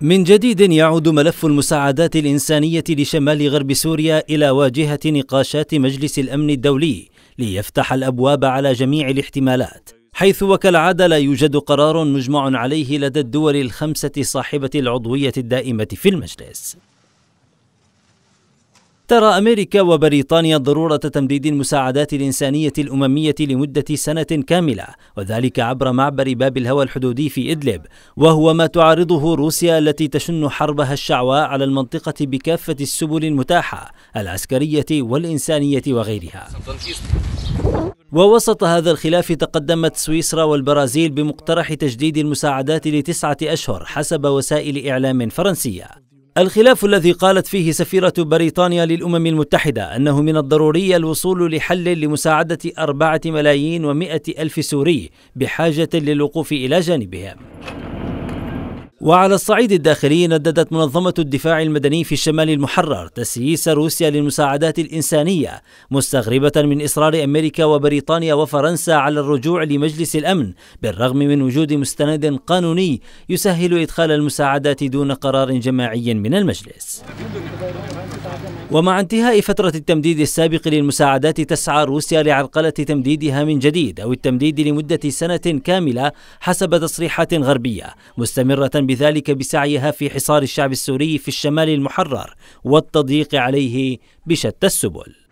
من جديد يعود ملف المساعدات الإنسانية لشمال غرب سوريا إلى واجهة نقاشات مجلس الأمن الدولي ليفتح الأبواب على جميع الاحتمالات حيث وكالعادة لا يوجد قرار مجمع عليه لدى الدول الخمسة صاحبة العضوية الدائمة في المجلس ترى أمريكا وبريطانيا ضرورة تمديد المساعدات الإنسانية الأممية لمدة سنة كاملة وذلك عبر معبر باب الهوى الحدودي في إدلب وهو ما تعارضه روسيا التي تشن حربها الشعواء على المنطقة بكافة السبل المتاحة العسكرية والإنسانية وغيرها ووسط هذا الخلاف تقدمت سويسرا والبرازيل بمقترح تجديد المساعدات لتسعة أشهر حسب وسائل إعلام فرنسية الخلاف الذي قالت فيه سفيرة بريطانيا للأمم المتحدة أنه من الضروري الوصول لحل لمساعدة أربعة ملايين ومائة ألف سوري بحاجة للوقوف إلى جانبهم وعلى الصعيد الداخلي نددت منظمة الدفاع المدني في الشمال المحرر تسييس روسيا للمساعدات الإنسانية مستغربة من إصرار أمريكا وبريطانيا وفرنسا على الرجوع لمجلس الأمن بالرغم من وجود مستند قانوني يسهل إدخال المساعدات دون قرار جماعي من المجلس ومع انتهاء فترة التمديد السابق للمساعدات تسعى روسيا لعرقلة تمديدها من جديد أو التمديد لمدة سنة كاملة حسب تصريحات غربية مستمرة بذلك بسعيها في حصار الشعب السوري في الشمال المحرر والتضييق عليه بشتى السبل